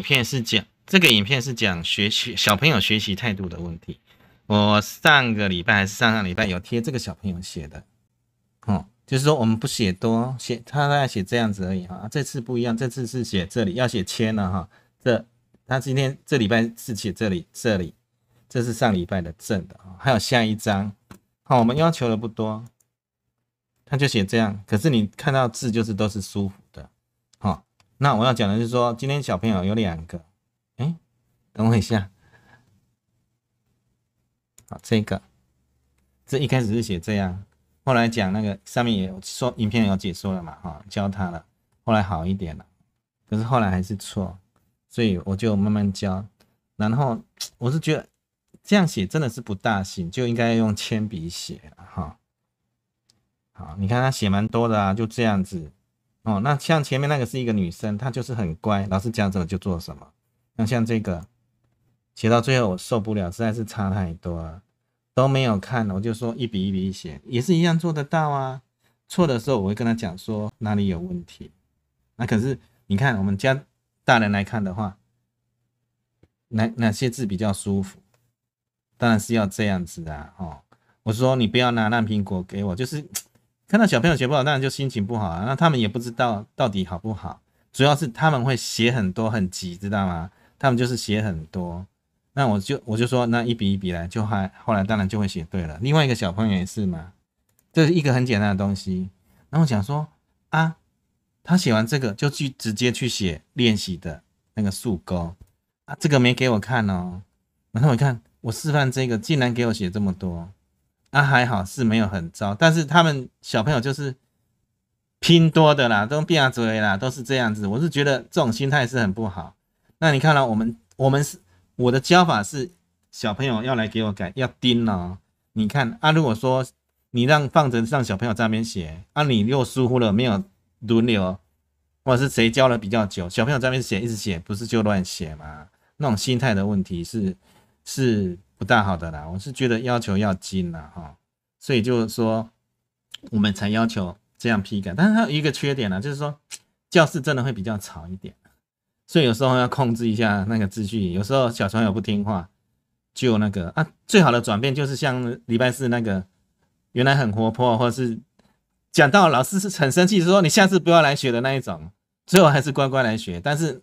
影片是讲这个影片是讲学习小朋友学习态度的问题。我上个礼拜还是上上礼拜有贴这个小朋友写的，哦，就是说我们不写多写，他大概写这样子而已哈。这次不一样，这次是写这里要写签了哈。这他今天这礼拜是写这里这里，这是上礼拜的正的啊。还有下一章，好，我们要求的不多，他就写这样。可是你看到字就是都是舒服的，好。那我要讲的是说，今天小朋友有两个，哎，等我一下，好，这个，这一开始是写这样，后来讲那个上面也有说影片有解说了嘛，哈，教他了，后来好一点了，可是后来还是错，所以我就慢慢教，然后我是觉得这样写真的是不大行，就应该用铅笔写，哈，好，你看他写蛮多的啊，就这样子。哦，那像前面那个是一个女生，她就是很乖，老师讲什么就做什么。那像这个写到最后我受不了，实在是差太多，了，都没有看我就说一笔一笔写，也是一样做得到啊。错的时候我会跟他讲说哪里有问题。那可是你看我们家大人来看的话，哪哪些字比较舒服？当然是要这样子啊。哦，我说你不要拿烂苹果给我，就是。看到小朋友写不好，当然就心情不好啊。那他们也不知道到底好不好，主要是他们会写很多很急，知道吗？他们就是写很多。那我就我就说，那一笔一笔来，就还后来当然就会写对了。另外一个小朋友也是嘛，这是一个很简单的东西。然后想说啊，他写完这个就去直接去写练习的那个竖钩啊，这个没给我看哦。然后你看我示范这个，竟然给我写这么多。啊，还好是没有很糟，但是他们小朋友就是拼多的啦，都变啊嘴啦，都是这样子。我是觉得这种心态是很不好。那你看了我们，我们是我的教法是小朋友要来给我改，要盯哦。你看啊，如果说你让放着让小朋友在那边写啊，你又疏忽了，没有轮流，或者是谁教了比较久，小朋友在那边写一直写，不是就乱写嘛？那种心态的问题是。是不大好的啦，我是觉得要求要精啦，哈，所以就是说，我们才要求这样批改。但是它一个缺点呢，就是说教室真的会比较吵一点，所以有时候要控制一下那个秩序。有时候小朋友不听话，就那个啊，最好的转变就是像礼拜四那个，原来很活泼，或者是讲到老师是很生气，说你下次不要来学的那一种，最后还是乖乖来学。但是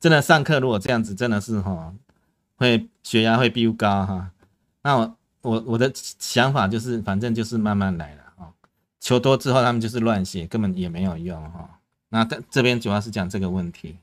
真的上课如果这样子，真的是哈。会血压会比较高哈，那我我我的想法就是，反正就是慢慢来了哦。求多之后，他们就是乱写，根本也没有用哈。那这这边主要是讲这个问题。